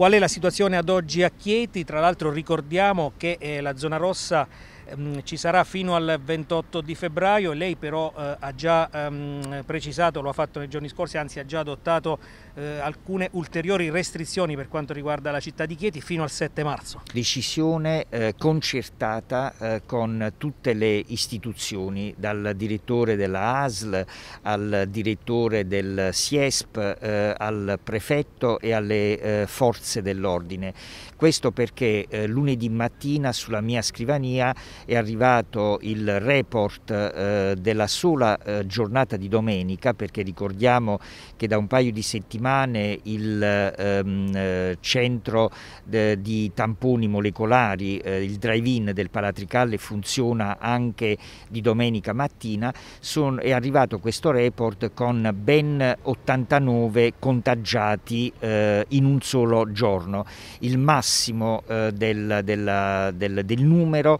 Qual è la situazione ad oggi a Chieti? Tra l'altro ricordiamo che eh, la zona rossa Ehm, ci sarà fino al 28 di febbraio, lei però eh, ha già ehm, precisato, lo ha fatto nei giorni scorsi, anzi ha già adottato eh, alcune ulteriori restrizioni per quanto riguarda la città di Chieti fino al 7 marzo. Decisione eh, concertata eh, con tutte le istituzioni, dal direttore della ASL al direttore del SIESP, eh, al prefetto e alle eh, forze dell'ordine. Questo perché lunedì mattina sulla mia scrivania è arrivato il report eh, della sola eh, giornata di domenica perché ricordiamo che da un paio di settimane il ehm, eh, centro de, di tamponi molecolari, eh, il drive-in del Palatricalle funziona anche di domenica mattina, Son, è arrivato questo report con ben 89 contagiati eh, in un solo giorno, il massimo eh, del, della, del, del, numero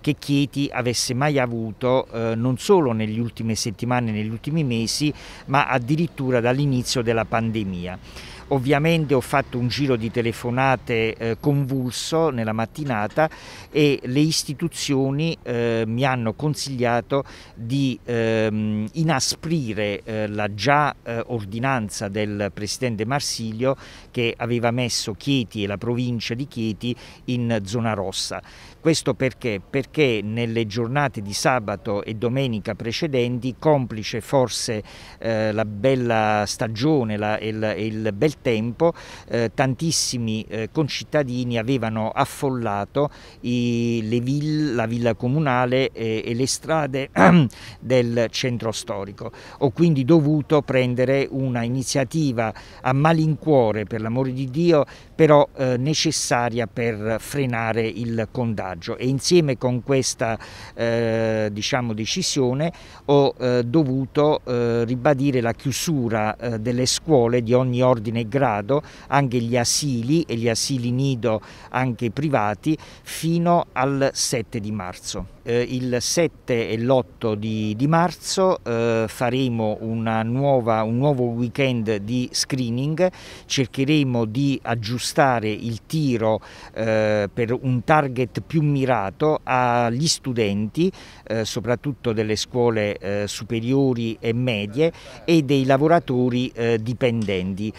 che Chieti avesse mai avuto eh, non solo negli ultime settimane, negli ultimi mesi, ma addirittura dall'inizio della pandemia. Ovviamente ho fatto un giro di telefonate eh, convulso nella mattinata e le istituzioni eh, mi hanno consigliato di ehm, inasprire eh, la già eh, ordinanza del presidente Marsilio che aveva messo Chieti e la provincia di Chieti in zona rossa. Questo perché? Perché nelle giornate di sabato e domenica precedenti, complice forse eh, la bella stagione e il, il bel tempo eh, tantissimi eh, concittadini avevano affollato i, ville, la villa comunale e, e le strade del centro storico. Ho quindi dovuto prendere una iniziativa a malincuore, per l'amore di Dio, però eh, necessaria per frenare il contagio e insieme con questa eh, diciamo, decisione ho eh, dovuto eh, ribadire la chiusura eh, delle scuole di ogni ordine grado anche gli asili e gli asili nido anche privati fino al 7 di marzo. Eh, il 7 e l'8 di, di, marzo eh, faremo nuova, un nuovo weekend di screening, cercheremo di aggiustare il tiro eh, per un target più mirato agli studenti, eh, soprattutto delle scuole eh, superiori e medie e dei lavoratori eh, dipendenti.